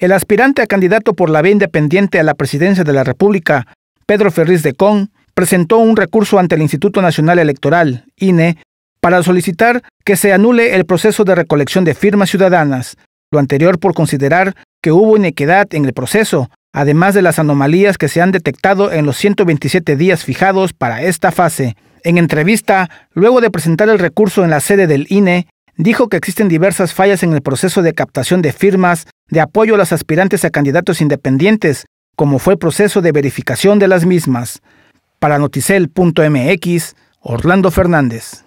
El aspirante a candidato por la vía independiente a la presidencia de la República, Pedro Ferriz de Con, presentó un recurso ante el Instituto Nacional Electoral, INE, para solicitar que se anule el proceso de recolección de firmas ciudadanas, lo anterior por considerar que hubo inequidad en el proceso, además de las anomalías que se han detectado en los 127 días fijados para esta fase. En entrevista, luego de presentar el recurso en la sede del INE, dijo que existen diversas fallas en el proceso de captación de firmas de apoyo a las aspirantes a candidatos independientes, como fue el proceso de verificación de las mismas. Para noticel.mx, Orlando Fernández.